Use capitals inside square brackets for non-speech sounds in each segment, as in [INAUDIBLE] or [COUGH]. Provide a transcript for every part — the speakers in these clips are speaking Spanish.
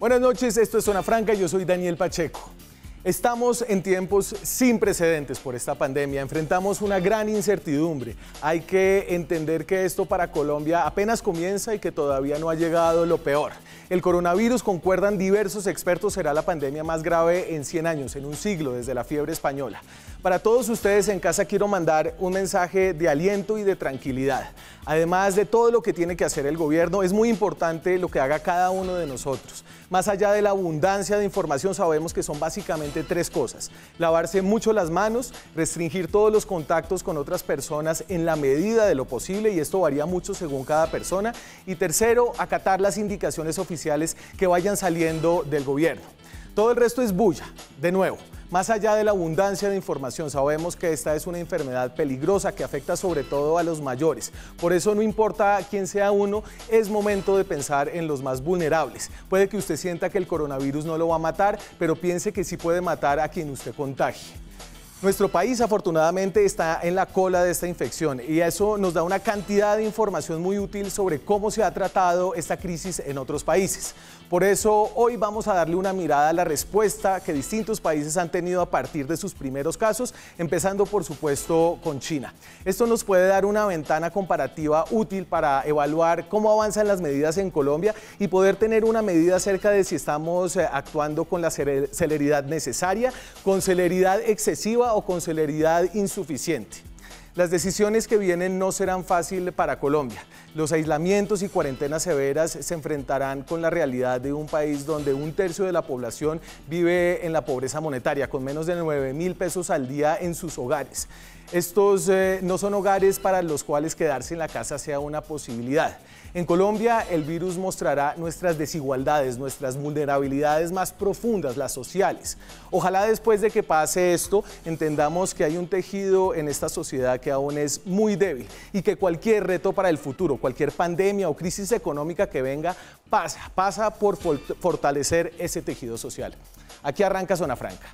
Buenas noches, esto es Zona Franca, yo soy Daniel Pacheco. Estamos en tiempos sin precedentes por esta pandemia, enfrentamos una gran incertidumbre. Hay que entender que esto para Colombia apenas comienza y que todavía no ha llegado lo peor. El coronavirus, concuerdan diversos expertos, será la pandemia más grave en 100 años, en un siglo, desde la fiebre española. Para todos ustedes en casa quiero mandar un mensaje de aliento y de tranquilidad. Además de todo lo que tiene que hacer el gobierno, es muy importante lo que haga cada uno de nosotros. Más allá de la abundancia de información, sabemos que son básicamente tres cosas. Lavarse mucho las manos, restringir todos los contactos con otras personas en la medida de lo posible, y esto varía mucho según cada persona. Y tercero, acatar las indicaciones oficiales que vayan saliendo del gobierno. Todo el resto es bulla, de nuevo. Más allá de la abundancia de información, sabemos que esta es una enfermedad peligrosa que afecta sobre todo a los mayores. Por eso no importa quién sea uno, es momento de pensar en los más vulnerables. Puede que usted sienta que el coronavirus no lo va a matar, pero piense que sí puede matar a quien usted contagie. Nuestro país afortunadamente está en la cola de esta infección y eso nos da una cantidad de información muy útil sobre cómo se ha tratado esta crisis en otros países. Por eso hoy vamos a darle una mirada a la respuesta que distintos países han tenido a partir de sus primeros casos, empezando por supuesto con China. Esto nos puede dar una ventana comparativa útil para evaluar cómo avanzan las medidas en Colombia y poder tener una medida acerca de si estamos eh, actuando con la celeridad necesaria, con celeridad excesiva o con celeridad insuficiente. Las decisiones que vienen no serán fáciles para Colombia. Los aislamientos y cuarentenas severas se enfrentarán con la realidad de un país donde un tercio de la población vive en la pobreza monetaria, con menos de 9 mil pesos al día en sus hogares. Estos eh, no son hogares para los cuales quedarse en la casa sea una posibilidad. En Colombia, el virus mostrará nuestras desigualdades, nuestras vulnerabilidades más profundas, las sociales. Ojalá después de que pase esto, entendamos que hay un tejido en esta sociedad que aún es muy débil y que cualquier reto para el futuro, cualquier pandemia o crisis económica que venga, pasa, pasa por fortalecer ese tejido social. Aquí arranca Zona Franca.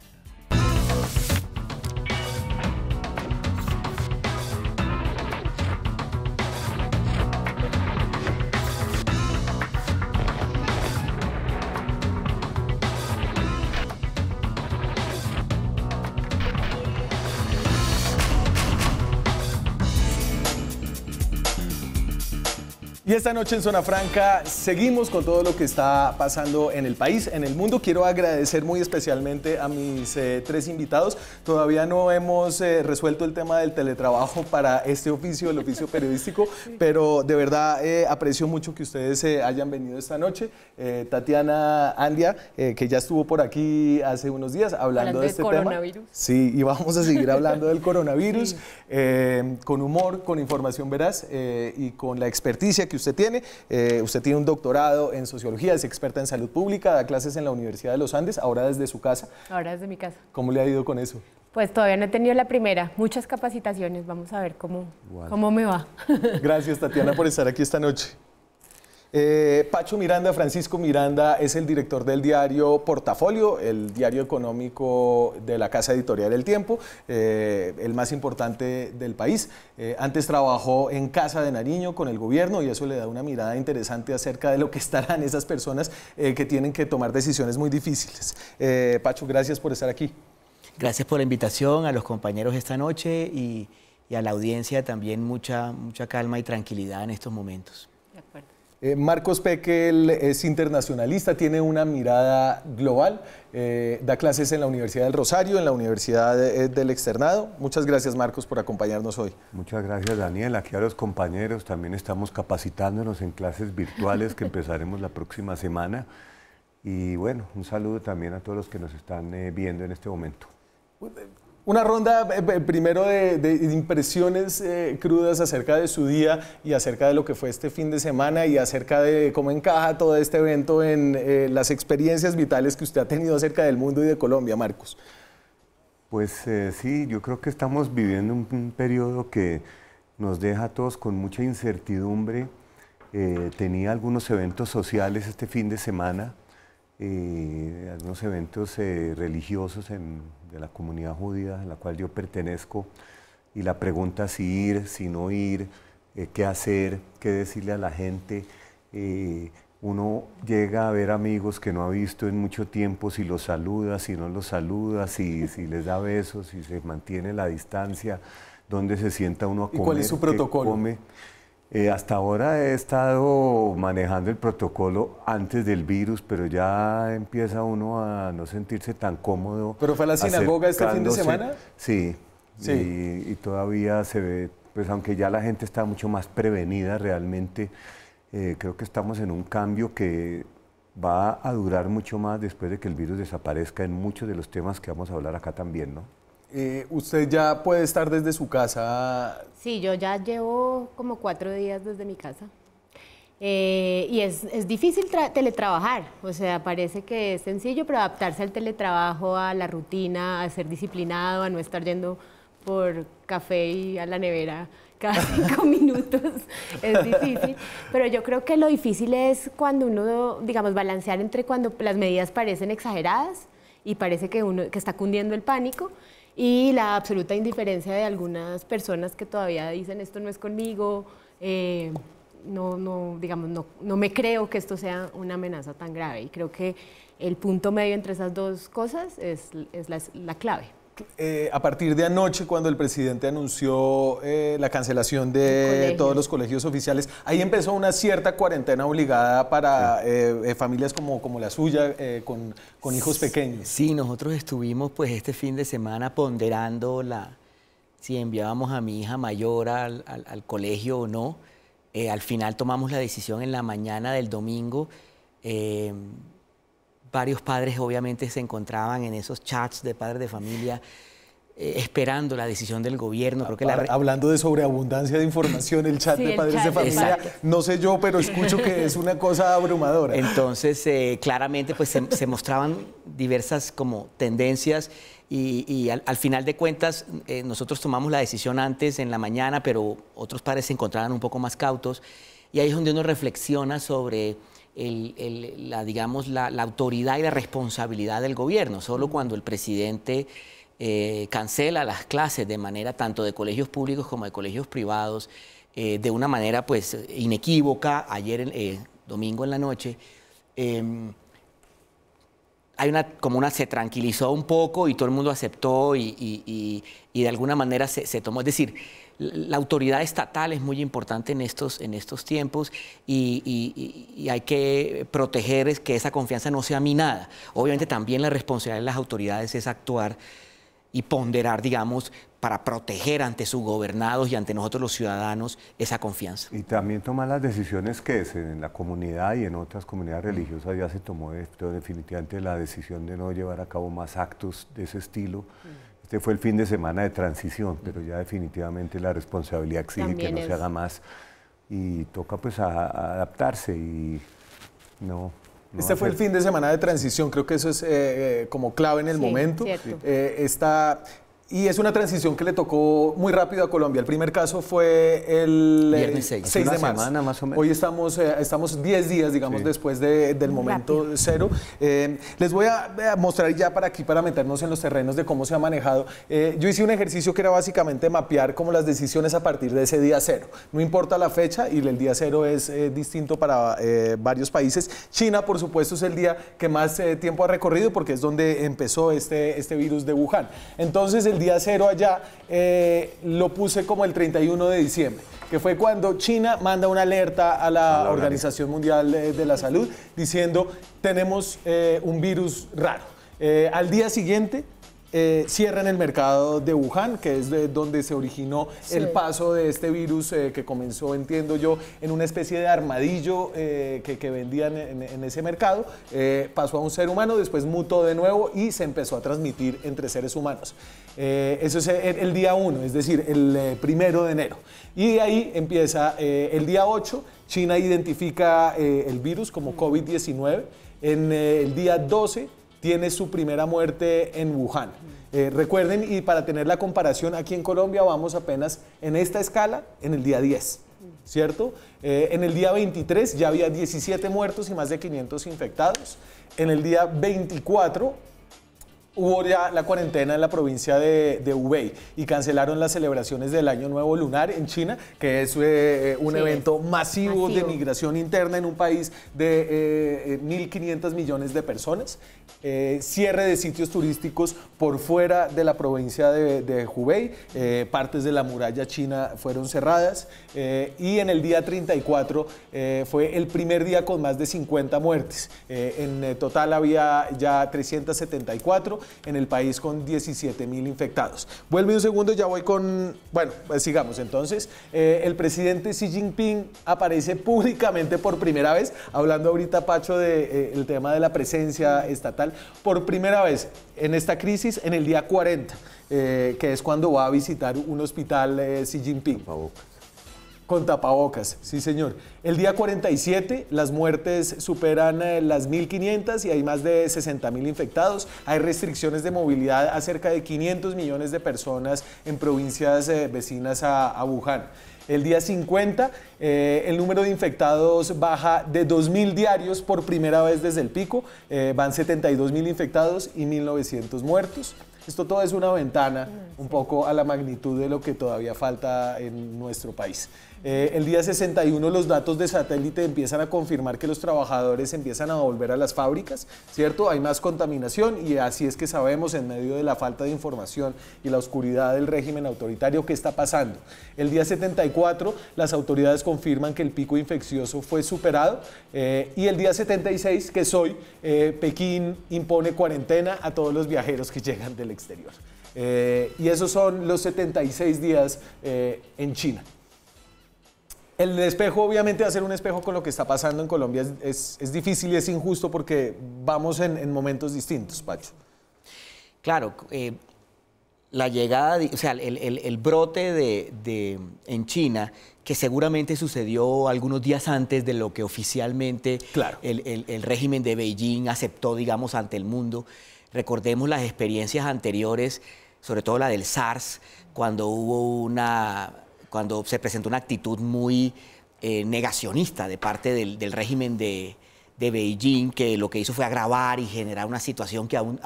Y esta noche en Zona Franca seguimos con todo lo que está pasando en el país, en el mundo. Quiero agradecer muy especialmente a mis eh, tres invitados. Todavía no hemos eh, resuelto el tema del teletrabajo para este oficio, el oficio periodístico, [LAUGHS] pero de verdad eh, aprecio mucho que ustedes hayan venido esta noche. Tatiana Andia, que ya estuvo por aquí hace unos días hablando, de este del coronavirus. Tema. Sí, y vamos a seguir hablando del [LAUGHS] coronavirus con humor, con información veraz y con la experticia que usted tiene. Eh, usted tiene un doctorado en sociología, es experta en salud pública, da clases en la Universidad de los Andes, ahora desde su casa. Ahora desde mi casa. ¿Cómo le ha ido con eso? Pues todavía no he tenido la primera, muchas capacitaciones, vamos a ver cómo, cómo me va. Gracias Tatiana por estar aquí esta noche. Eh, Pacho Miranda, Francisco Miranda es el director del diario Portafolio, el diario económico de la casa editorial del Tiempo, eh, el más importante del país. Eh, antes trabajó en Casa de Nariño con el gobierno y eso le da una mirada interesante acerca de lo que [LAUGHS] estarán esas personas que tienen que tomar decisiones muy difíciles. Pacho, gracias por estar aquí. Gracias por la invitación a los compañeros esta noche y, y a la audiencia también mucha, mucha calma y tranquilidad en estos momentos. Eh, Marcos Pekel es internacionalista, tiene una mirada global, eh, da clases en la Universidad del Rosario, en la Universidad eh, del Externado. Muchas gracias Marcos por acompañarnos hoy. Muchas gracias Daniel, aquí a los compañeros también estamos capacitándonos en clases virtuales que empezaremos la próxima semana. Y bueno, un saludo también a todos los que nos están viendo en este momento. Una ronda eh, eh, primero de, impresiones eh, crudas acerca de su día y acerca de lo que fue este fin de semana y acerca de cómo encaja todo este evento en las experiencias vitales que usted ha tenido acerca del mundo y de Colombia, Marcos. Pues sí, yo creo que estamos viviendo un, un, periodo que nos deja a todos con mucha incertidumbre. tenía algunos eventos sociales este fin de semana algunos eventos eh, religiosos de la comunidad judía a la cual yo pertenezco y la pregunta si ir, si no ir, eh, qué hacer, qué decirle a la gente. Eh, uno llega a ver amigos que no ha visto en mucho tiempo, si los saluda, si no los saluda, si, si les da besos, si se mantiene la distancia, dónde se sienta uno a comer. ¿Y cuál es su protocolo? Eh, hasta ahora he estado manejando el protocolo antes del virus, pero ya empieza uno a no sentirse tan cómodo. ¿Pero fue a la sinagoga este fin de semana? Sí, sí. Y, todavía se ve, pues aunque ya la gente está mucho más prevenida realmente, eh, creo que estamos en un cambio que va a durar mucho más después de que el virus desaparezca en muchos de los temas que vamos a hablar acá también, ¿no? Eh, ¿Usted ya puede estar desde su casa? Sí, yo ya llevo como cuatro días desde mi casa. Eh, y es, es difícil teletrabajar, o sea, parece que es sencillo, pero adaptarse al teletrabajo, a la rutina, a ser disciplinado, a no estar yendo por café y a la nevera cada [LAUGHS] cinco minutos es difícil, pero yo creo que lo difícil es cuando uno, digamos, balancear entre cuando las medidas parecen exageradas y parece que uno que está cundiendo el pánico y la absoluta indiferencia de algunas personas que todavía dicen esto no es conmigo, eh, no, no, digamos, no, me creo que esto sea una amenaza tan grave. Y creo que el punto medio entre esas dos cosas es, la clave. Eh, a partir de anoche, cuando el presidente anunció eh, la cancelación de todos los colegios oficiales, ahí empezó una cierta cuarentena obligada para eh, familias como, la suya, con, hijos pequeños. Sí, nosotros estuvimos pues este fin de semana ponderando la, si enviábamos a mi hija mayor al colegio o no. al final tomamos la decisión en la mañana del domingo varios padres obviamente se encontraban en esos chats de padres de familia eh, esperando la decisión del gobierno. Ah, hablando de sobreabundancia de información, el chat de padres de familia, no sé yo, pero escucho que es una cosa abrumadora. Entonces, eh, claramente, pues se, mostraban diversas como tendencias y, al, final de cuentas eh, nosotros tomamos la decisión antes en la mañana, pero otros padres se encontraban un poco más cautos y ahí es donde uno reflexiona sobre la, digamos, la, autoridad y la responsabilidad del gobierno. Solo cuando el presidente eh, cancela las clases de manera tanto de colegios públicos como de colegios privados, eh, de una manera pues inequívoca, ayer, eh, domingo en la noche, em, hay una, como se tranquilizó un poco y todo el mundo aceptó y, de alguna manera se, se tomó. Es decir, la autoridad estatal es muy importante en estos, en estos tiempos y, hay que proteger que esa confianza no sea minada. Obviamente también la responsabilidad de las autoridades es actuar y ponderar, digamos, para proteger ante sus gobernados y ante nosotros los ciudadanos esa confianza. Y también tomar las decisiones que es, en la comunidad y en otras comunidades religiosas ya se tomó definitivamente la decisión de no llevar a cabo más actos de ese estilo. Este fue el fin de semana de transición, pero ya definitivamente la responsabilidad exige que no se haga más y toca pues adaptarse y no, este fue el fin de semana de transición, creo que eso es eh, eh, como clave en el momento. Eh, esta, y es una transición que le tocó muy rápido a Colombia. El primer caso fue el Viernes 6, de marzo. Semana, más o menos. Hoy estamos, eh, estamos 10 días, digamos, después de, del momento cero. Eh, les voy a eh, mostrar ya para aquí, para meternos en los terrenos de cómo se ha manejado. yo hice un ejercicio que era básicamente mapear como las decisiones a partir de ese día cero. No importa la fecha y el día cero es distinto para varios países. China, por supuesto, es el día que más tiempo ha recorrido porque es donde empezó este, este virus de Wuhan. Entonces, día cero allá, eh, lo puse como el 31 de diciembre, que fue cuando China manda una alerta a la, Organización Mundial de, la Salud diciendo tenemos eh, un virus raro. Eh, al día siguiente eh, cierran el mercado de Wuhan, que es de donde se originó el paso de este virus que comenzó, entiendo yo, en una especie de armadillo que, vendían en, en ese mercado, pasó a un ser humano, después mutó de nuevo y se empezó a transmitir entre seres humanos. Eh, eso es el, día 1, es decir, el 1 eh, primero de enero. Y ahí empieza eh, el día 8, China identifica el virus como COVID-19. En el día 12 tiene su primera muerte en Wuhan. recuerden, y para tener la comparación, aquí en Colombia vamos apenas en esta escala en el día 10. ¿Cierto? en el día 23 ya había 17 muertos y más de 500 infectados. En el día 24 hubo ya la cuarentena en la provincia de, de, y cancelaron las celebraciones del Año Nuevo Lunar en China, que es eh, eh, un evento masivo, de migración interna en un país de 1.500 eh, millones de personas. Eh, cierre de sitios turísticos por fuera de la provincia de, de Hubei, eh, partes de la muralla china fueron cerradas eh, y en el día 34 fue el primer día con más de 50 muertes. en total había ya 374 en el país con 17 mil infectados. Vuelve un segundo, ya voy con... Bueno, pues sigamos entonces. el presidente Xi Jinping aparece públicamente por primera vez, hablando ahorita Pacho del de, el tema de la presencia estatal por primera vez en esta crisis en el día 40, eh, que es cuando va a visitar un hospital eh, Xi Jinping. Con tapabocas, sí señor. El día 47 las muertes superan eh, las 1.500 y hay más de 60.000 infectados. Hay restricciones de movilidad a cerca de 500 millones de personas en provincias vecinas a Wuhan. El día 50 eh, el número de infectados baja de 2.000 diarios por primera vez desde el pico. Eh, van 72.000 infectados y 1.900 muertos. Esto todo es una ventana mm, un poco a la magnitud de lo que todavía falta en nuestro país. Eh, el día 61 los datos de satélite empiezan a confirmar que los trabajadores empiezan a volver a las fábricas, ¿cierto? Hay más contaminación y así es que sabemos en medio de la falta de información y la oscuridad del régimen autoritario qué está pasando. El día 74 las autoridades confirman que el pico infeccioso fue superado eh, y el día 76, que es hoy, eh, Pekín impone cuarentena a todos los viajeros que llegan del exterior. y esos son los 76 días en China. El espejo, obviamente, hacer un espejo con lo que está pasando en Colombia es, difícil y es injusto porque vamos en, momentos distintos, Pacho. Claro, eh, la llegada, o sea, el, brote de, en China, que seguramente sucedió algunos días antes de lo que oficialmente claro. el régimen de Beijing aceptó, digamos, ante el mundo. Recordemos las experiencias anteriores, sobre todo la del SARS, cuando hubo una cuando se presentó una actitud muy eh, negacionista de parte del, régimen de, Beijing, que lo que hizo fue agravar y generar una situación que aún,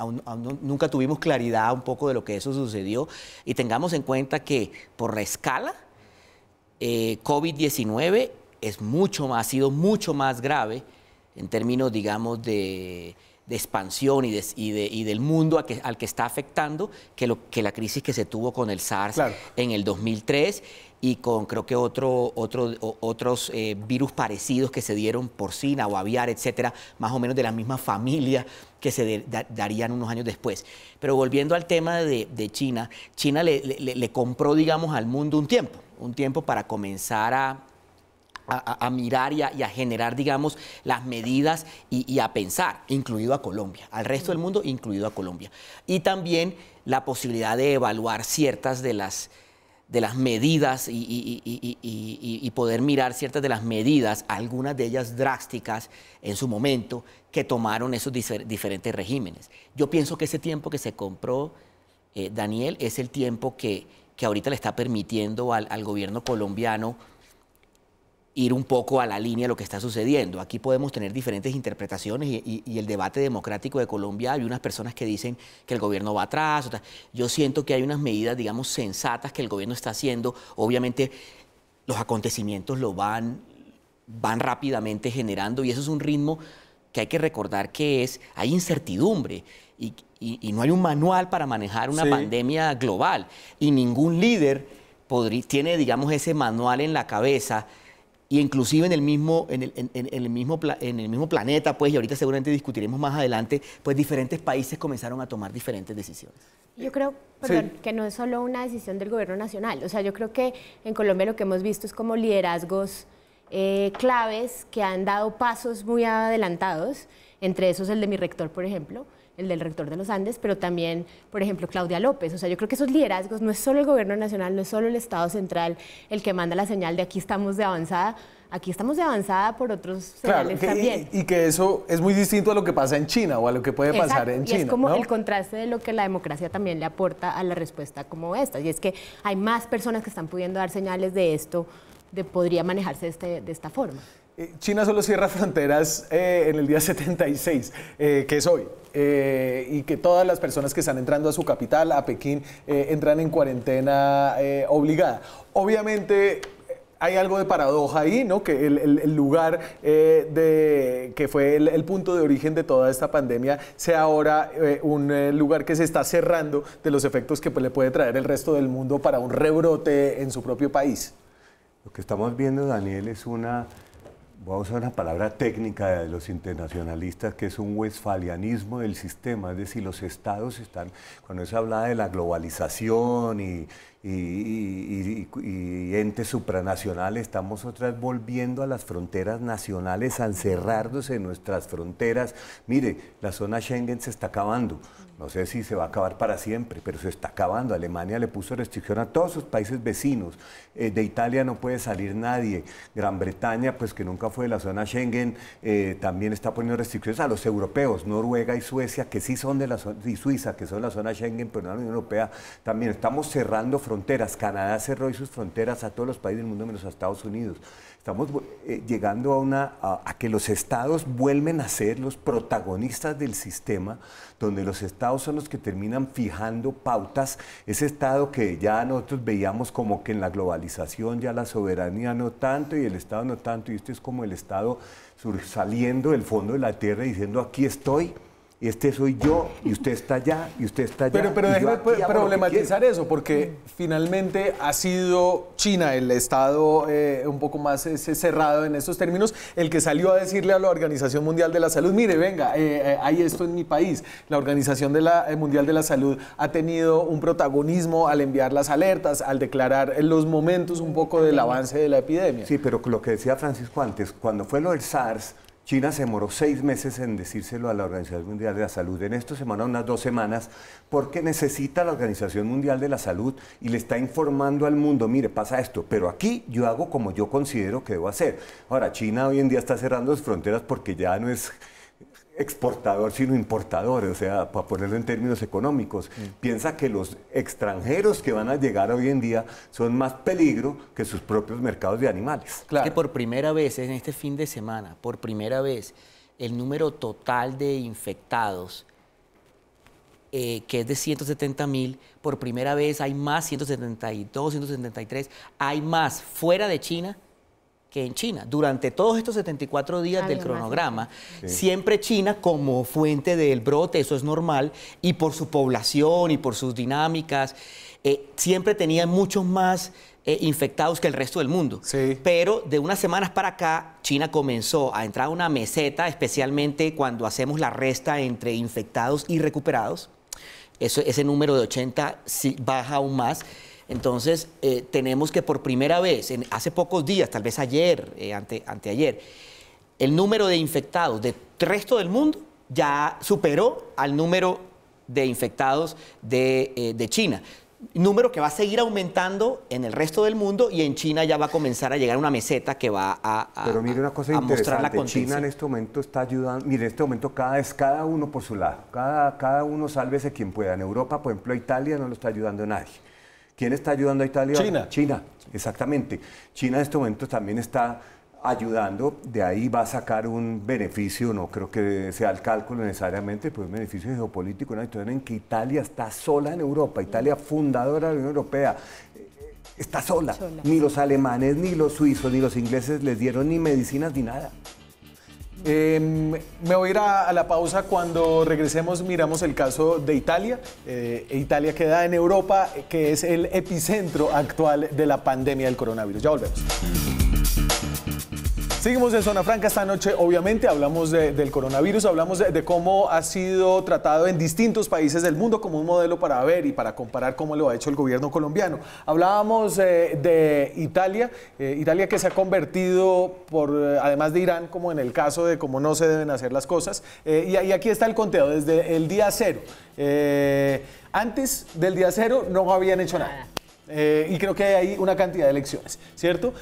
nunca tuvimos claridad un poco de lo que eso sucedió. Y tengamos en cuenta que por la escala, eh, COVID-19 es mucho más, ha sido mucho más grave en términos, digamos, de, expansión y, de, y, del mundo al que, está afectando que, lo, que la crisis que se tuvo con el SARS en el 2003 y con creo que otro, otros eh, virus parecidos que se dieron, porcina o aviar, etcétera, más o menos de la misma familia que se darían unos años después. Pero volviendo al tema de, China, China le, compró, digamos, al mundo un tiempo, un tiempo para comenzar a, a, mirar y a, a, generar, digamos, las medidas y a pensar, incluido a Colombia, al resto del mundo, incluido a Colombia. Y también la posibilidad de evaluar ciertas de las de las medidas y, poder mirar ciertas de las medidas, algunas de ellas drásticas en su momento, que tomaron esos diferentes regímenes. Yo pienso que ese tiempo que se compró, eh, Daniel, es el tiempo que, ahorita le está permitiendo al gobierno colombiano ir un poco a la línea de lo que está sucediendo. Aquí podemos tener diferentes interpretaciones y, el debate democrático de Colombia, hay unas personas que dicen que el gobierno va atrás, yo siento que hay unas medidas, digamos, sensatas que el gobierno está haciendo, obviamente los acontecimientos lo van, van rápidamente generando y eso es un ritmo que hay que recordar que es, hay incertidumbre y, no hay un manual para manejar una pandemia global y ningún líder podría, tiene, digamos, ese manual en la cabeza y inclusive en el mismo, en el, mismo, en el mismo planeta, pues, y ahorita seguramente discutiremos más adelante, pues diferentes países comenzaron a tomar diferentes decisiones. Yo creo, que no es solo una decisión del gobierno nacional, o sea, yo creo que en Colombia lo que hemos visto es como liderazgos eh, claves que han dado pasos muy adelantados, entre esos el de mi rector, por ejemplo, el del rector de los Andes, pero también, por ejemplo, Claudia López. O sea, yo creo que esos liderazgos no es solo el gobierno nacional, no es solo el Estado central el que manda la señal de aquí estamos de avanzada, aquí estamos de avanzada por otros señales también. Y, que eso es muy distinto a lo que pasa en China o a lo que puede pasar en y China. Es como el contraste de lo que la democracia también le aporta a la respuesta como esta. Y es que hay más personas que están pudiendo dar señales de esto, de podría manejarse este, de esta forma. Eh, China solo cierra fronteras eh, en el día 76, eh, que es hoy, y que todas las personas que están entrando a su capital, a Pekín, entran en cuarentena obligada. Obviamente, hay algo de paradoja ahí, ¿no? Que el, lugar de, que fue el, punto de origen de toda esta pandemia sea ahora un lugar que se está cerrando de los efectos que pues, le puede traer el resto del mundo para un rebrote en su propio país. Lo que estamos viendo, Daniel, es una voy a usar una palabra técnica de los internacionalistas, que es un westfalianismo del sistema, es decir, los estados están, cuando se habla de la globalización y, y, y, y, entes supranacionales, estamos otras volviendo a las fronteras nacionales, al cerrarnos en nuestras fronteras. Mire, la zona Schengen se está acabando, no sé si se va a acabar para siempre, pero se está acabando. Alemania le puso restricción a todos sus países vecinos. Eh, de Italia no puede salir nadie. Gran Bretaña, pues que nunca fue de la zona Schengen, eh, también está poniendo restricciones a los europeos. Noruega y Suecia, que sí son de la zona, y Suiza, que son de la zona Schengen, pero no la Unión Europea, también estamos cerrando fronteras. Canadá cerró sus fronteras a todos los países del mundo menos a Estados Unidos. Estamos eh, llegando a, una, a, que los estados vuelven a ser los protagonistas del sistema, donde los estados son los que terminan fijando pautas. Ese estado que ya nosotros veíamos como que en la globalización ya la soberanía no tanto y el estado no tanto, y esto es como el estado saliendo del fondo de la tierra diciendo aquí estoy y este soy yo, y usted está allá, y usted está allá. Pero, pero déjeme problematizar eso, porque finalmente ha sido China, el Estado eh, un poco más eh, cerrado en estos términos, el que salió a decirle a la Organización Mundial de la Salud, mire, venga, eh, hay esto en mi país. La Organización de Mundial de la Salud ha tenido un protagonismo al enviar las alertas, al declarar los momentos un poco del avance de la epidemia. Sí, pero lo que decía Francisco antes, cuando fue lo del SARS, China se demoró seis meses en decírselo a la Organización Mundial de la Salud, en esta semana unas dos semanas, porque necesita la Organización Mundial de la Salud y le está informando al mundo, mire, pasa esto, pero aquí yo hago como yo considero que debo hacer. Ahora, China hoy en día está cerrando sus fronteras porque ya no es exportador, sino importador, o sea, para ponerlo en términos económicos. Mm. Piensa que los extranjeros que van a llegar hoy en día son más peligro que sus propios mercados de animales. que por primera vez, en este fin de semana, por primera vez, el número total de infectados, eh, que es de 170 mil, por primera vez hay más, 172, 173, hay más fuera de China que en China. Durante todos estos 74 días del cronograma, siempre China como fuente del brote, eso es normal, y por su población y por sus dinámicas, eh, siempre tenía muchos más eh, infectados que el resto del mundo. Pero de unas semanas para acá, China comenzó a entrar a una meseta, especialmente cuando hacemos la resta entre infectados y recuperados. Eso, ese número de 80 baja aún más. Entonces, eh, tenemos que por primera vez, hace pocos días, tal vez ayer, eh, anteayer, el número de infectados del resto del mundo ya superó al número de infectados eh, de, China número que va a seguir aumentando en el resto del mundo y en China ya va a comenzar a llegar una meseta que va a, a Pero mire una cosa China en este momento está ayudando, mire, en este momento cada es cada uno por su lado, cada, cada uno sálvese quien pueda. En Europa, por ejemplo, Italia no lo está ayudando nadie. ¿Quién está ayudando a Italia? China. China, exactamente. China en este momento también está ayudando, de ahí va a sacar un beneficio, no creo que sea el cálculo necesariamente, pues un beneficio geopolítico, una situación en que Italia está sola en Europa, Italia fundadora de la Unión Europea, eh, está sola. Ni los alemanes, ni los suizos, ni los ingleses les dieron ni medicinas, ni nada. Em, me voy a ir a, la pausa. Cuando regresemos miramos el caso de Italia. Eh, Italia queda en Europa, eh, que es el epicentro actual de la pandemia del coronavirus. Ya volvemos. Seguimos en Zona Franca esta noche. Obviamente hablamos del coronavirus, hablamos de, cómo ha sido tratado en distintos países del mundo como un modelo para ver y para comparar cómo lo ha hecho el gobierno colombiano. Hablábamos eh, de Italia, eh, Italia que se ha convertido, por, eh, además de Irán, como en el caso de cómo no se deben hacer las cosas. y, aquí está el conteo, desde el día cero. antes del día cero no habían hecho nada. y creo que hay una cantidad de elecciones, ¿cierto?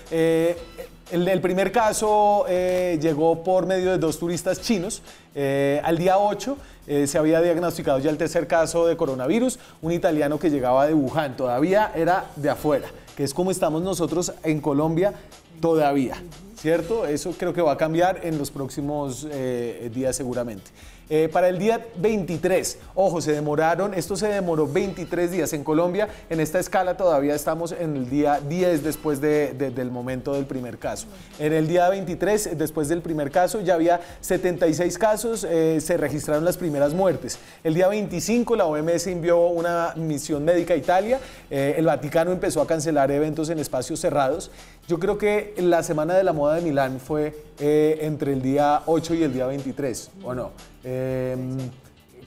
El, primer caso eh, llegó por medio de dos turistas chinos. Eh, al día 8 eh, se había diagnosticado ya el tercer caso de coronavirus, un italiano que llegaba de Wuhan, todavía era de afuera, que es como estamos nosotros en Colombia todavía. ¿cierto? Eso creo que va a cambiar en los próximos eh, días seguramente. Eh, para el día 23, ojo, se demoraron, esto se demoró 23 días en Colombia, en esta escala todavía estamos en el día 10 después de, del momento del primer caso. En el día 23, después del primer caso, ya había 76 casos, eh, se registraron las primeras muertes. El día 25, la OMS envió una misión médica a Italia, el Vaticano empezó a cancelar eventos en espacios cerrados. Yo creo que la Semana de la Moda de Milán fue eh, entre el día 8 y el día 23, ¿o no? Eh,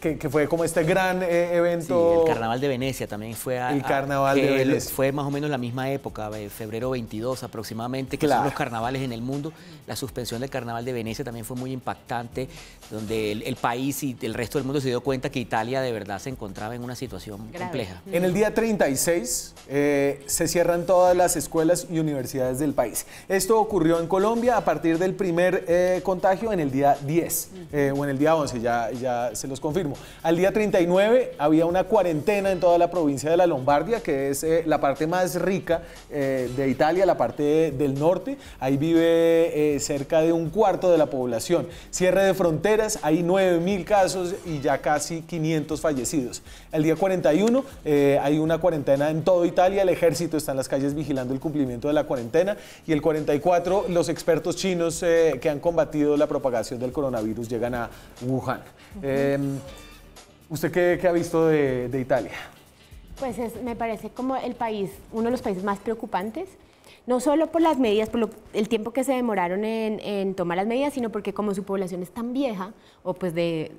que, fue como este gran eh, evento. Sí, el Carnaval de Venecia también fue. A, el Carnaval de Venecia. Fue más o menos la misma época, eh, febrero 22 aproximadamente, que son los carnavales en el mundo. La suspensión del Carnaval de Venecia también fue muy impactante, donde el, país y el resto del mundo se dio cuenta que Italia de verdad se encontraba en una situación compleja. En el día 36 eh, se cierran todas las escuelas y universidades del país. Esto ocurrió en Colombia a partir del primer contagio en el día 10 o en el día 11, ya, ya se los confirmo. Al día 39 había una cuarentena en toda la provincia de la Lombardia, que es eh, la parte más rica eh, de Italia, la parte del norte. Ahí vive eh, cerca de un cuarto de la población. Cierre de fronteras, hay 9.000 casos y ya casi 500 fallecidos. Al día 41 hay una cuarentena en toda Italia, el ejército está en las calles vigilando el cumplimiento de la cuarentena y el 44 los expertos chinos que han combatido la propagación del coronavirus llegan a Wuhan. ¿Usted qué, ha visto de, Italia? Pues me parece como el país, uno de los países más preocupantes no solo por las medidas, por el tiempo que se demoraron en, tomar las medidas, sino porque como su población es tan vieja, o pues de,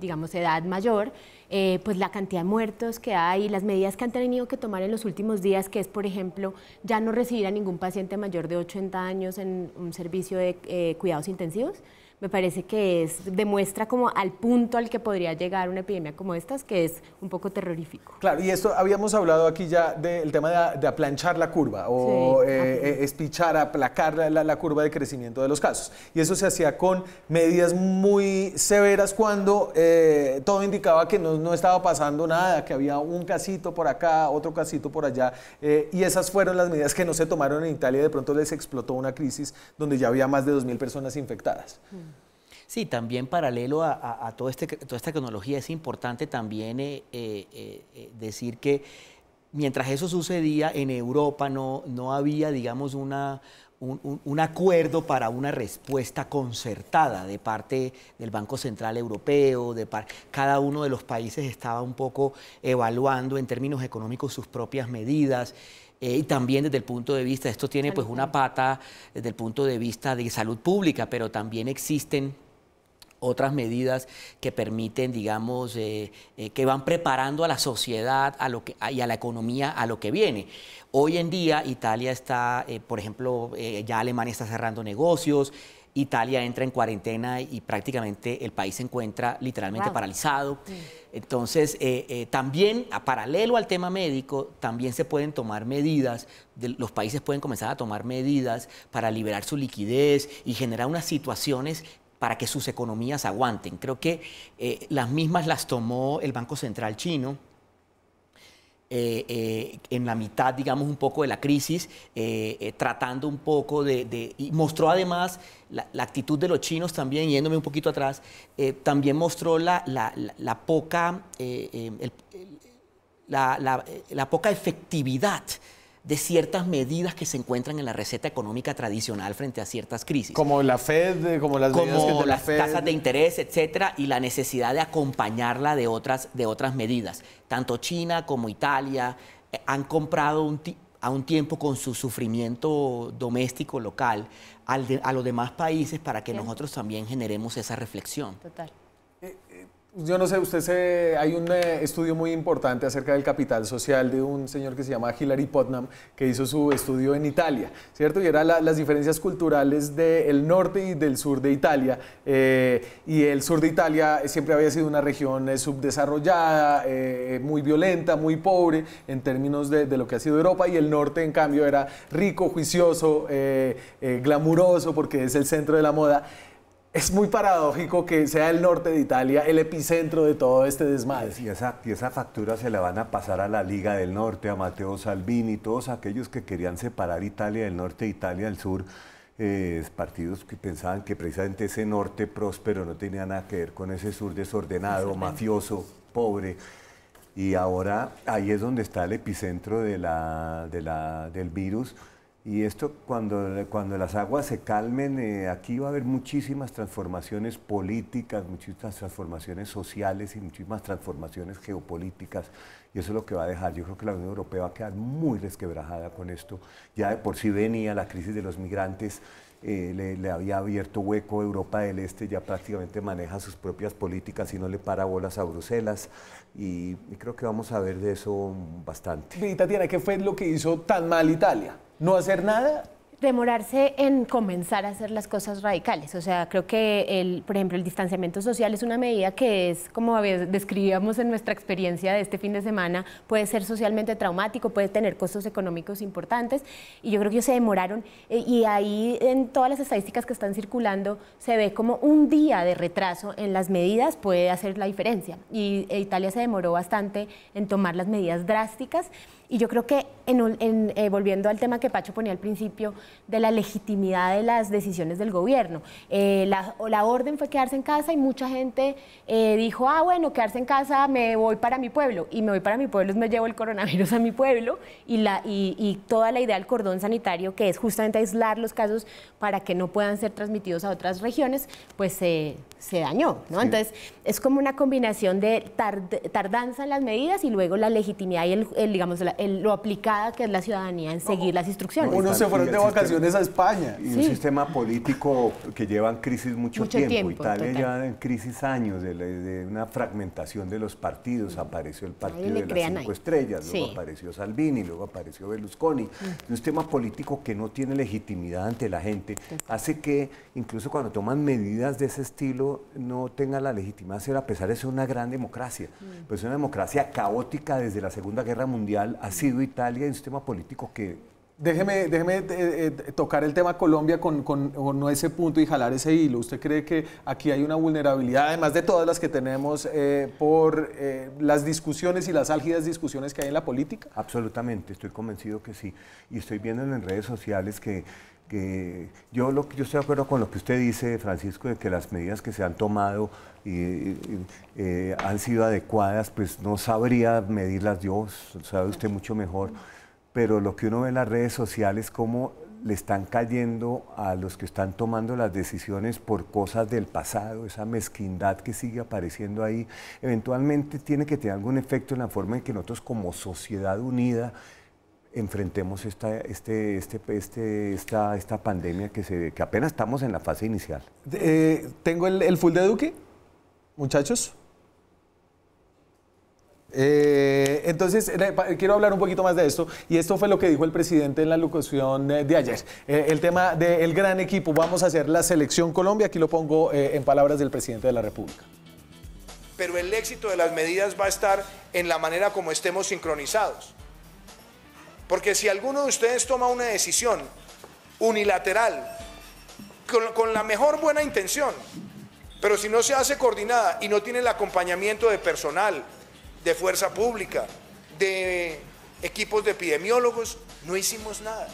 digamos, edad mayor, eh, pues la cantidad de muertos que hay, las medidas que han tenido que tomar en los últimos días, que es, por ejemplo, ya no recibir a ningún paciente mayor de 80 años en un servicio de eh, cuidados intensivos, me parece que demuestra como al punto al que podría llegar una epidemia como estas, que es un poco terrorífico. Claro, y esto habíamos hablado aquí ya del tema de, aplanchar la curva o eh, eh, espichar, aplacar la, curva de crecimiento de los casos. Y eso se hacía con medidas muy severas cuando eh, todo indicaba que no, estaba pasando nada, que había un casito por acá, otro casito por allá, y esas fueron las medidas que no se tomaron en Italia, y de pronto les explotó una crisis donde ya había más de 2.000 personas infectadas. Mm. Sí, también paralelo a, este, toda esta tecnología es importante también eh, eh, eh, decir que mientras eso sucedía en Europa no, había, digamos, un, acuerdo para una respuesta concertada de parte del Banco Central Europeo, de cada uno de los países estaba un poco evaluando en términos económicos sus propias medidas. Eh, y también desde el punto de vista, esto tiene pues una pata desde el punto de vista de salud pública, pero también existen otras medidas que permiten, digamos, eh, eh, que van preparando a la sociedad a lo que, y a la economía a lo que viene. Hoy en día Italia está, por ejemplo, ya Alemania está cerrando negocios, Italia entra en cuarentena y prácticamente el país se encuentra literalmente paralizado. Entonces, eh, eh, también, a paralelo al tema médico, también se pueden tomar medidas, los países pueden comenzar a tomar medidas para liberar su liquidez y generar unas situaciones para que sus economías aguanten. Creo que eh, las mismas las tomó el Banco Central chino eh, eh, en la mitad, digamos, un poco de la crisis, eh, tratando un poco de, Y mostró además la, actitud de los chinos también, yéndome un poquito atrás, también mostró la, la, la poca... la, la, la, poca efectividad de ciertas medidas que se encuentran en la receta económica tradicional frente a ciertas crisis. Como la Fed, eh, como las, tasas de interés, etcétera, y la necesidad de acompañarla de otras, de otras medidas. Tanto China como Italia eh, han comprado a un tiempo con su sufrimiento doméstico local a los demás países para que nosotros también generemos esa reflexión. Total yo no sé, usted se, hay un eh, estudio muy importante acerca del capital social de un señor que se llama Hilary Putnam, que hizo su estudio en Italia, ¿cierto? Y era las diferencias culturales del norte y del sur de Italia. Eh, y el sur de Italia siempre había sido una región eh, subdesarrollada, muy violenta, muy pobre en términos de, de, lo que ha sido Europa. Y el norte, en cambio, era rico, juicioso, glamuroso, porque es el centro de la moda es muy paradójico que sea el norte de Italia el epicentro de todo este desmadre. Y esa, factura se la van a pasar a la Liga del Norte, a Matteo Salvini, todos aquellos que querían separar Italia del norte Italia del sur. Eh, partidos que pensaban que precisamente ese norte próspero no tenía nada que ver con ese sur desordenado, mafioso, pobre. Y ahora ahí es donde está el epicentro del virus. Y esto, cuando, cuando las aguas se calmen, eh, aquí va a haber muchísimas transformaciones políticas, muchísimas transformaciones sociales y muchísimas transformaciones geopolíticas. Y eso es lo que va a dejar. Yo creo que la Unión Europea va a quedar muy resquebrajada con esto. Ya de por sí venía la crisis de los migrantes eh, le, había abierto hueco, Europa del Este ya prácticamente maneja sus propias políticas y no le para bolas a Bruselas. Y, creo que vamos a ver de eso bastante. Tatiana, ¿qué fue lo que hizo tan mal Italia? ¿No hacer nada demorarse en comenzar a hacer las cosas radicales. O sea, creo que, el, por ejemplo, el distanciamiento social es una medida que es, como describíamos en nuestra experiencia de este fin de semana, puede ser socialmente traumático, puede tener costos económicos importantes. Y yo creo que ellos se demoraron. Eh, y ahí en todas las estadísticas que están circulando se ve como un día de retraso en las medidas puede hacer la diferencia. Y e Italia se demoró bastante en tomar las medidas drásticas. Y yo creo que, en, eh, volviendo al tema que Pacho ponía al principio, de la legitimidad de las decisiones del gobierno, eh, la, orden fue quedarse en casa y mucha gente eh, dijo, ah, bueno, quedarse en casa, me voy para mi pueblo. Y me voy para mi pueblo, me llevo el coronavirus a mi pueblo y, la, y toda la idea del cordón sanitario, que es justamente aislar los casos para que no puedan ser transmitidos a otras regiones, pues se se dañó, ¿no? Entonces, es como una combinación de tardanza en las medidas y luego la legitimidad y el, digamos, el, lo aplicada que es la ciudadanía en seguir las instrucciones. Uno se fueron de vacaciones a España. Y un sistema político que lleva en crisis mucho, tiempo. Italia lleva en crisis años de, una fragmentación de los partidos. Apareció el partido de las cinco estrellas, luego apareció Salvini, luego apareció Berlusconi. Mm. Un sistema político que no tiene legitimidad ante la gente hace que incluso cuando toman medidas de ese estilo no tenga la legitimación, a pesar de ser una gran democracia, mm. pues una democracia caótica desde la Segunda Guerra Mundial, ha sido Italia un sistema político que... Déjeme, déjeme eh, eh, tocar el tema Colombia con, con, ese punto y jalar ese hilo. ¿Usted cree que aquí hay una vulnerabilidad, además de todas las que tenemos, eh, por las discusiones y las álgidas discusiones que hay en la política? Absolutamente, estoy convencido que sí. Y estoy viendo en redes sociales que que yo, lo, yo estoy de acuerdo con lo que usted dice, Francisco, de que las medidas que se han tomado eh, han sido adecuadas, pues no sabría medirlas Dios, sabe usted mucho mejor, pero lo que uno ve en las redes sociales, cómo le están cayendo a los que están tomando las decisiones por cosas del pasado, esa mezquindad que sigue apareciendo ahí, eventualmente tiene que tener algún efecto en la forma en que nosotros como sociedad unida enfrentemos este, este, este, esta, esta, pandemia que, se, que apenas estamos en la fase inicial? Eh, ¿Tengo el, full de Duque, muchachos? Eh, entonces, eh, quiero hablar un poquito más de esto, y esto fue lo que dijo el presidente en la locución de, ayer. el tema del gran equipo, vamos a hacer la selección Colombia, aquí lo pongo en palabras del presidente de la República pero el éxito de las medidas va a estar en la manera como estemos sincronizados. Porque si alguno de ustedes toma una decisión unilateral, con, la mejor buena intención, pero si no se hace coordinada y no tiene el acompañamiento de personal, de fuerza pública, de equipos de epidemiólogos, no hicimos nada.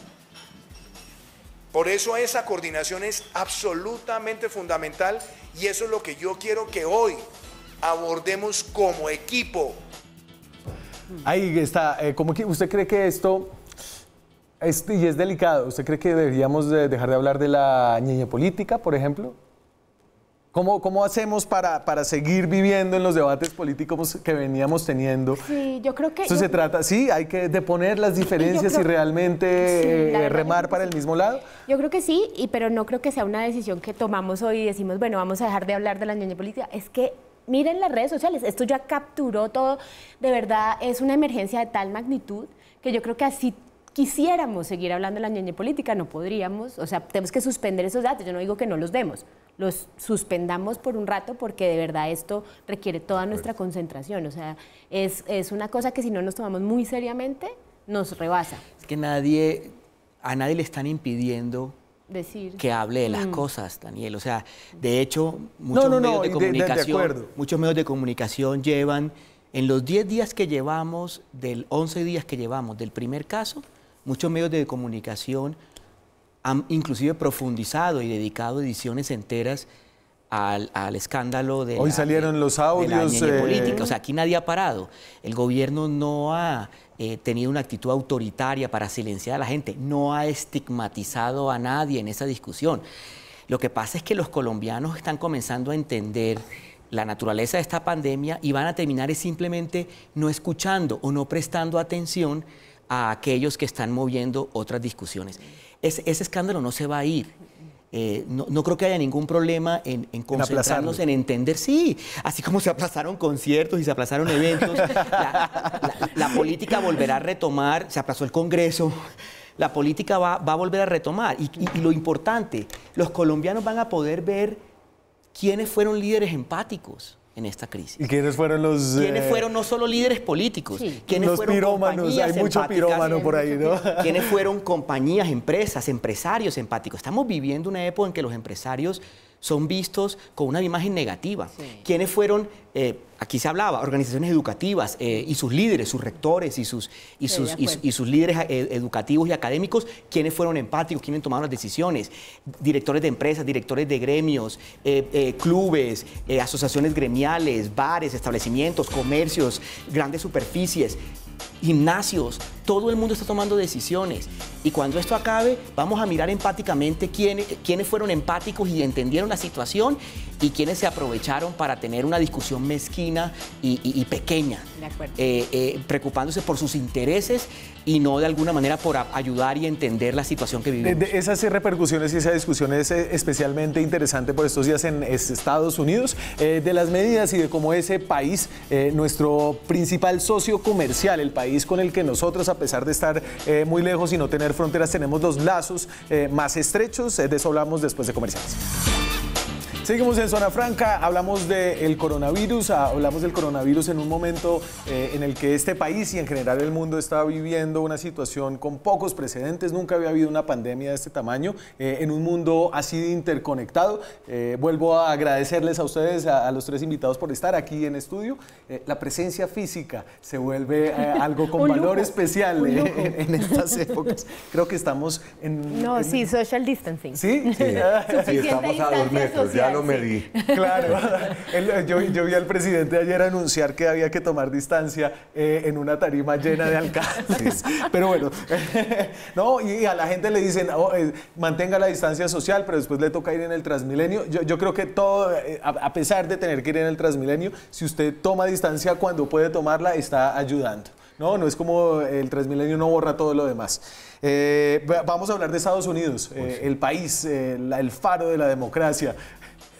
Por eso esa coordinación es absolutamente fundamental y eso es lo que yo quiero que hoy abordemos como equipo Ahí está. Eh, que ¿Usted cree que esto es, y es delicado. ¿Usted cree que deberíamos dejar de hablar de la niña política, por ejemplo? ¿Cómo, cómo hacemos para, seguir viviendo en los debates políticos que veníamos teniendo? Sí, yo creo que... Eso se trata, sí, hay que deponer las diferencias y, realmente eh, remar para el mismo lado. Yo creo que sí, y, pero no creo que sea una decisión que tomamos hoy y decimos, bueno, vamos a dejar de hablar de la niña política. Es que miren las redes sociales, esto ya capturó todo, de verdad es una emergencia de tal magnitud que yo creo que así quisiéramos seguir hablando de la ñeñe política, no podríamos, o sea, tenemos que suspender esos datos, yo no digo que no los demos, los suspendamos por un rato porque de verdad esto requiere toda pues. nuestra concentración, o sea, es, es una cosa que si no nos tomamos muy seriamente, nos rebasa. Es que nadie, a nadie le están impidiendo que hable de las mm. cosas, Daniel. O sea, de hecho, muchos, medios, de comunicación, muchos medios de comunicación llevan, en los 10 días que llevamos, del 11 días que llevamos del primer caso, muchos medios de comunicación han inclusive profundizado y dedicado ediciones enteras al, escándalo de... Hoy salieron los audios... De la eh, política. O sea, aquí nadie ha parado. El gobierno no ha... Eh, tenido una actitud autoritaria para silenciar a la gente, no ha estigmatizado a nadie en esa discusión. Lo que pasa es que los colombianos están comenzando a entender la naturaleza de esta pandemia y van a terminar simplemente no escuchando o no prestando atención a aquellos que están moviendo otras discusiones. ese escándalo no se va a ir. Eh, no, creo que haya ningún problema en, en concentrarnos en, entender, sí, así como se aplazaron conciertos y se aplazaron eventos, la, política volverá a retomar, se aplazó el Congreso, la política va, a volver a retomar. y lo importante, los colombianos van a poder ver quiénes fueron líderes empáticos en esta crisis. ¿Y quiénes fueron los...? Quiénes eh, fueron no solo líderes políticos, quiénes fueron pirómanos, hay mucho pirómano por ahí, ¿no? [LAUGHS] Quiénes [LAUGHS] fueron compañías, empresas, empresarios empáticos. Estamos viviendo una época en que los empresarios son vistos con una imagen negativa. Quienes ¿Quiénes fueron, eh, aquí se hablaba, organizaciones educativas eh, y sus líderes, sus rectores y sus, y y, sus líderes eh, educativos y académicos? ¿Quiénes fueron empáticos? ¿Quiénes tomaron las decisiones? Directores de empresas, directores de gremios, clubes, asociaciones gremiales, bares, establecimientos, comercios, grandes superficies, gimnasios, todo el mundo está tomando decisiones y cuando esto acabe vamos a mirar empáticamente quiénes, fueron empáticos y entendieron la situación y quienes se aprovecharon para tener una discusión mezquina y, pequeña, eh, eh, preocupándose por sus intereses y no de alguna manera por ayudar y entender la situación que vivimos. esas repercusiones y esa discusión es eh, especialmente interesante por estos días en Estados Unidos, de las medidas y de cómo ese país, nuestro principal socio comercial, el país con el que nosotros a pesar de estar eh, muy lejos y no tener fronteras, tenemos los lazos eh, más estrechos. Eh, de eso hablamos después de comerciales. Seguimos en Zona Franca, hablamos del coronavirus, ah, hablamos del coronavirus en un momento eh, en el que este país y en general el mundo está viviendo una situación con pocos precedentes, nunca había habido una pandemia de este tamaño, eh, en un mundo así de interconectado. Eh, vuelvo a agradecerles a ustedes, a, los tres invitados por estar aquí en estudio. la presencia física se vuelve [LAUGHS] algo con valor especial [LAUGHS] en, estas épocas. Creo que estamos en... No, sí, social distancing. Sí, sí, [LAUGHS] sí estamos a dos metros, ya me di. [LAUGHS] Claro, yo, vi al presidente ayer anunciar que había que tomar distancia eh, en una tarima llena de alcaldes. [LAUGHS] Pero bueno, [LAUGHS] no, y a la gente le dicen, oh, eh, mantenga la distancia social, pero después le toca ir en el Transmilenio. Yo, creo que todo, eh, a, pesar de tener que ir en el Transmilenio, si usted toma distancia cuando puede tomarla, está ayudando. No, no es como el Transmilenio no borra todo lo demás. vamos a hablar de Estados Unidos, pues el país, el faro de la democracia.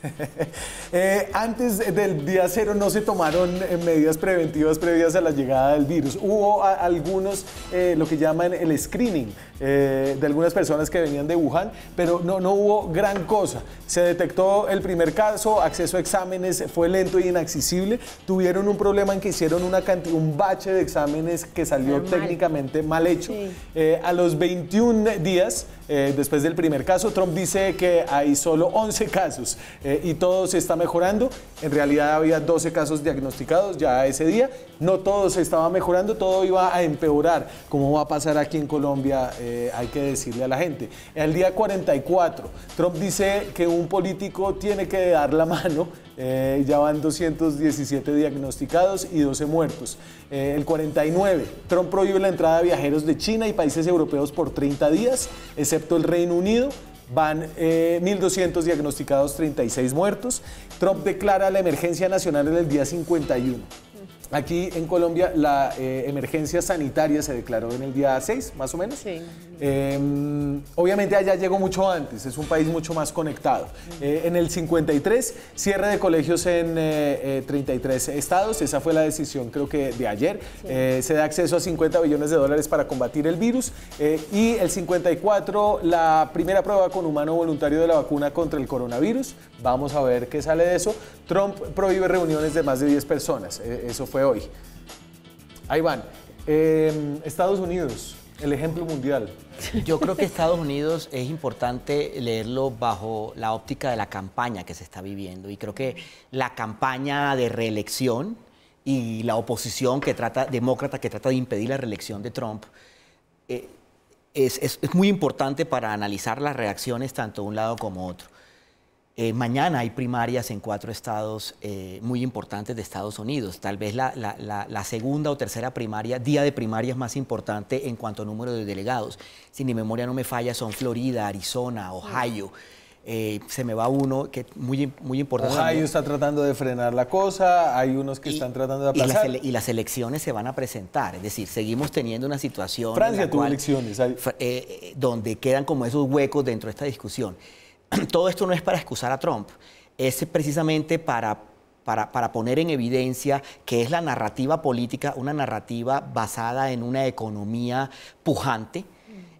[LAUGHS] Eh, antes del día cero no se tomaron eh, medidas preventivas previas a la llegada del virus. Hubo algunos eh, lo que llaman el screening, eh, de algunas personas que venían de Wuhan, pero no, no hubo gran cosa. Se detectó el primer caso, acceso a exámenes fue lento y inaccesible. Tuvieron un problema en que hicieron una un bache de exámenes que salió técnicamente mal hecho. Eh, a los 21 días, eh, después del primer caso, Trump dice que hay solo 11 casos y todo se está mejorando. En realidad había 12 casos diagnosticados ya ese día. No todo se estaba mejorando, todo iba a empeorar, como va a pasar aquí en Colombia eh, hay que decirle a la gente. El día 44, Trump dice que un político tiene que dar la [LAUGHS] mano. Eh, ya van 217 diagnosticados y 12 muertos. Eh, el 49, Trump prohíbe la entrada de viajeros de China y países europeos por 30 días, excepto el Reino Unido. Van 1.200 diagnosticados, 36 muertos. Trump declara la emergencia nacional en el día 51. Aquí en Colombia la eh, emergencia sanitaria se declaró en el día 6, más o menos. Em, obviamente allá llegó mucho antes, es un país mucho más conectado. Eh, en el 53, cierre de colegios en 33 eh, estados, esa fue la decisión creo que de ayer. se da acceso a 50 billones de dólares para combatir el virus. y el 54, la primera prueba con humano voluntario de la vacuna contra el coronavirus. Vamos a ver qué sale de eso. Trump prohíbe reuniones de más de 10 personas. eso fue hoy. Ahí van. Em, Estados Unidos, el ejemplo mundial. Yo creo que Estados Unidos es importante leerlo bajo la óptica de la campaña que se está viviendo y creo que la campaña de reelección y la oposición que trata, demócrata que trata de impedir la reelección de Trump eh, es, es, muy importante para analizar las reacciones tanto de un lado como otro. Eh, mañana hay primarias en cuatro estados eh, muy importantes de Estados Unidos. Tal vez la, segunda o tercera primaria, día de primarias más importante en cuanto a número de delegados. Si mi memoria no me falla, son Florida, Arizona, Ohio. Eh, se me va uno que muy, muy importante. Ohio está tratando de frenar la cosa, hay unos que están tratando de aplazar. Y las, elecciones se van a presentar, es decir, seguimos teniendo una situación... Francia elecciones. donde quedan como esos huecos dentro de esta discusión. [CLEARS THROAT] todo esto no es para excusar a Trump, es precisamente para para, poner en evidencia que es la narrativa política, una narrativa basada en una economía pujante,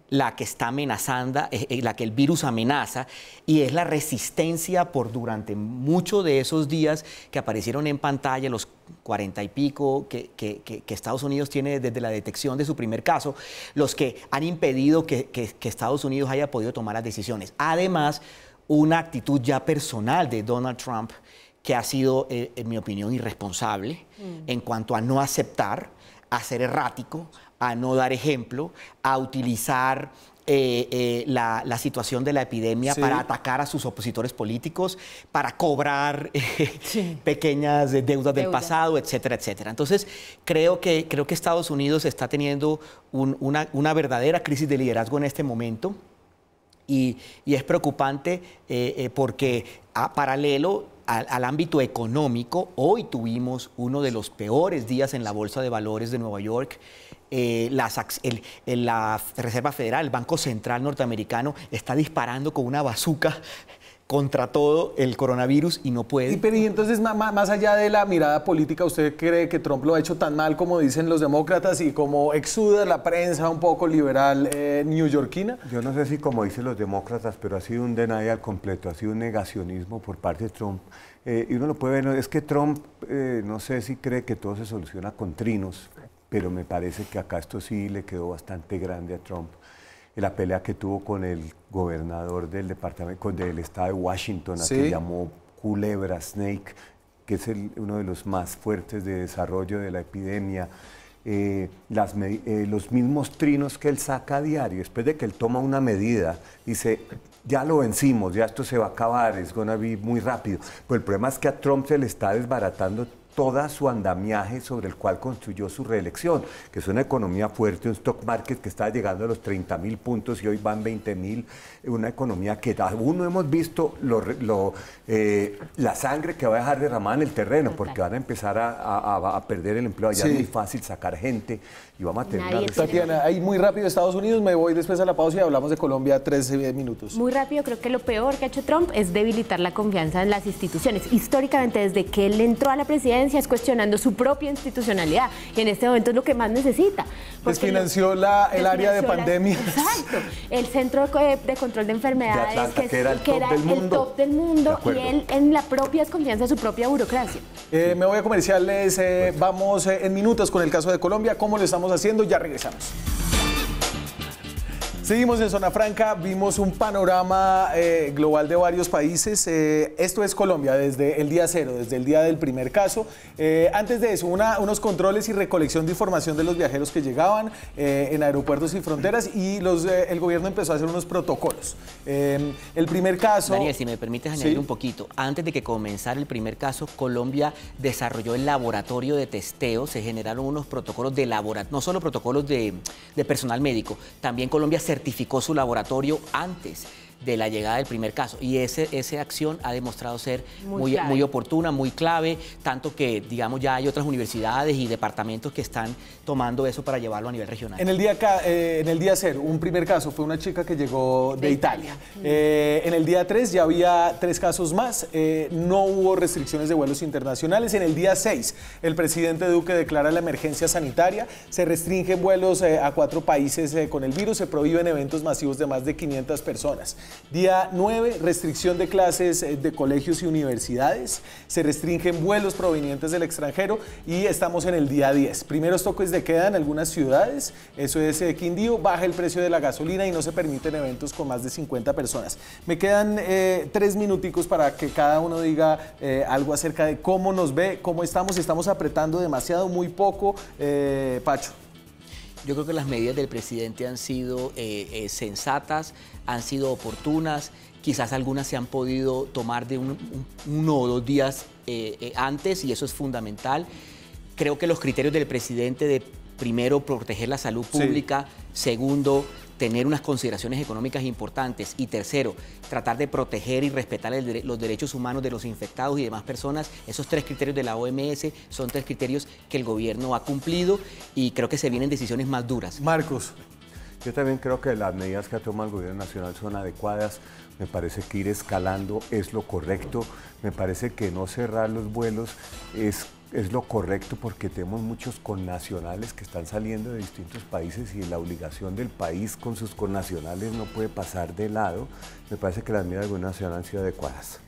la que está amenazando, eh, eh, la que el virus amenaza, y es la resistencia por durante muchos de esos días que aparecieron en pantalla, los 40 y pico que, Estados Unidos tiene desde la detección de su primer caso, los que han impedido que, Estados Unidos haya podido tomar las decisiones. Además, una actitud ya personal de Donald Trump que ha sido, eh, en mi opinión, irresponsable mm. en cuanto a no aceptar, a ser errático, a no dar ejemplo, a utilizar eh, eh, la, situación de la epidemia para atacar a sus opositores políticos, para cobrar eh, pequeñas deudas del pasado, etcétera, etcétera. Entonces, creo que, creo que Estados Unidos está teniendo una, verdadera crisis de liderazgo en este momento. Y, es preocupante porque a paralelo al, ámbito económico, hoy tuvimos uno de los peores días en la Bolsa de Valores de Nueva York. Eh, la Reserva Federal, el Banco Central norteamericano, está disparando con una bazuca contra todo el coronavirus y no puede. Y, pero entonces, más allá de la mirada política, ¿usted cree que Trump lo ha hecho tan mal como dicen los demócratas y como exuda la prensa un poco liberal eh, newyorkina? Yo no sé si como dicen los demócratas, pero ha sido un denial completo, ha sido un negacionismo por parte de Trump. Eh, y uno lo puede ver, es que Trump, eh, no sé si cree que todo se soluciona con trinos pero me parece que acá esto sí le quedó bastante grande a Trump. La pelea que tuvo con el gobernador del departamento con del estado de Washington, a que llamó culebra, snake, que es uno de los más fuertes de desarrollo de la epidemia. Eh, eh, los mismos trinos que él saca a diario, después de que él toma una medida, dice, ya lo vencimos, ya esto se va a acabar, es gonna be muy rápido. Pues el problema es que a Trump se le está desbaratando todo su andamiaje sobre el cual construyó su reelección, que es una economía fuerte, un stock market que está llegando a los 30 mil puntos y hoy van 20 mil, una economía que aún no hemos visto eh, la sangre que va a dejar derramada en el terreno, porque van a empezar a, perder el empleo, ya es muy fácil sacar gente y vamos a tener... Tatiana, ahí muy rápido Estados Unidos, me voy después a la pausa y hablamos de Colombia 13 eh, minutos. Muy rápido, creo que lo peor que ha hecho Trump es debilitar la confianza en las instituciones. Históricamente, desde que él entró a la presidencia, es cuestionando su propia institucionalidad. Y en este momento es lo que más necesita. Desfinanció la, el área de pandemia. Exacto. El Centro de, eh, Control de Enfermedades, que, era, el, top del mundo. y él en la propia confianza de su propia burocracia. Eh, me voy a comerciales. Eh, vamos en minutos con el caso de Colombia. ¿Cómo lo estamos haciendo? Ya regresamos. Seguimos en Zona Franca, vimos un panorama eh, global de varios países. Eh, esto es Colombia desde el día cero, desde el día del primer caso. Eh, antes de eso, una, unos controles y recolección de información de los viajeros que llegaban en aeropuertos y fronteras y el gobierno empezó a hacer unos protocolos. el primer caso... Daniel, si me permites añadir un poquito. Antes de que comenzara el primer caso, Colombia desarrolló el laboratorio de testeo, se generaron unos protocolos de laboratorio, no solo protocolos de personal médico, también Colombia se certificó su laboratorio antes de la llegada del primer caso. Y ese, esa acción ha demostrado ser muy, muy, oportuna, muy clave, tanto que, digamos, ya hay otras universidades y departamentos que están tomando eso para llevarlo a nivel regional. En el día, eh, en el día cero, un primer caso fue una chica que llegó de, Italia. Eh, en el día 3 ya había tres casos más, eh, no hubo restricciones de vuelos internacionales. En el día seis, el presidente Duque declara la emergencia sanitaria, se restringen vuelos a cuatro países con el virus, se prohíben eventos masivos de más de 500 personas. Día 9, restricción de clases eh, de colegios y universidades. Se restringen vuelos provenientes del extranjero y estamos en el día 10. Primeros toques de queda en algunas ciudades, eso es eh, Quindío, baja el precio de la gasolina y no se permiten eventos con más de 50 personas. Me quedan eh, tres minuticos para que cada uno diga algo acerca de cómo nos ve, cómo estamos, estamos apretando demasiado, muy poco. Pacho. Yo creo que las medidas del presidente han sido eh, eh, sensatas, han sido oportunas, quizás algunas se han podido tomar de uno o dos días eh, antes y eso es fundamental. Creo que los criterios del presidente de primero proteger la salud pública, segundo tener unas consideraciones económicas importantes y tercero, tratar de proteger y respetar los derechos humanos de los infectados y demás personas, esos tres criterios de la OMS son tres criterios que el gobierno ha cumplido y creo que se vienen decisiones más duras. Marcos, yo también creo que las medidas que ha tomado el gobierno nacional son adecuadas. Me parece que ir escalando es lo correcto. Me parece que no cerrar los vuelos es es lo correcto porque tenemos muchos connacionales que están saliendo de distintos países y la obligación del país con sus connacionales no puede pasar de lado. Me parece que las medidas de nacional han sido adecuadas.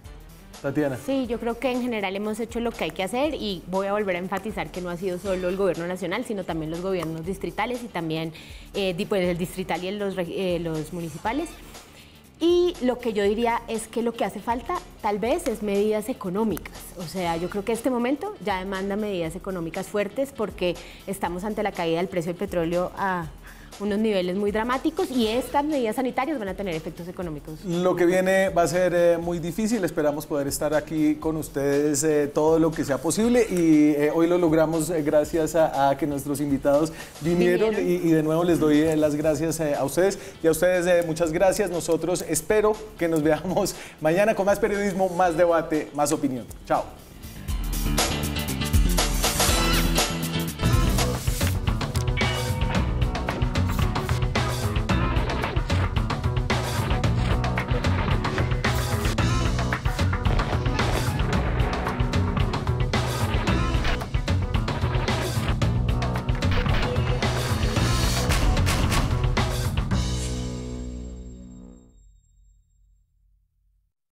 Tatiana. Sí, yo creo que en general hemos hecho lo que hay que hacer y voy a volver a enfatizar que no ha sido solo el gobierno nacional, sino también los gobiernos distritales y también eh, pues, el distrital y los, eh, los municipales. Y lo que yo diría es que lo que hace falta tal vez es medidas económicas. O sea, yo creo que este momento ya demanda medidas económicas fuertes porque estamos ante la caída del precio del petróleo a unos niveles muy dramáticos y estas medidas sanitarias van a tener efectos económicos. Lo que viene va a ser eh, muy difícil, esperamos poder estar aquí con ustedes eh, todo lo que sea posible y eh, hoy lo logramos gracias a, que nuestros invitados vinieron, Y, y, de nuevo les doy las gracias a ustedes y a ustedes muchas gracias. Nosotros espero que nos veamos [LAUGHS] mañana con más periodismo, más debate, más opinión. Chao.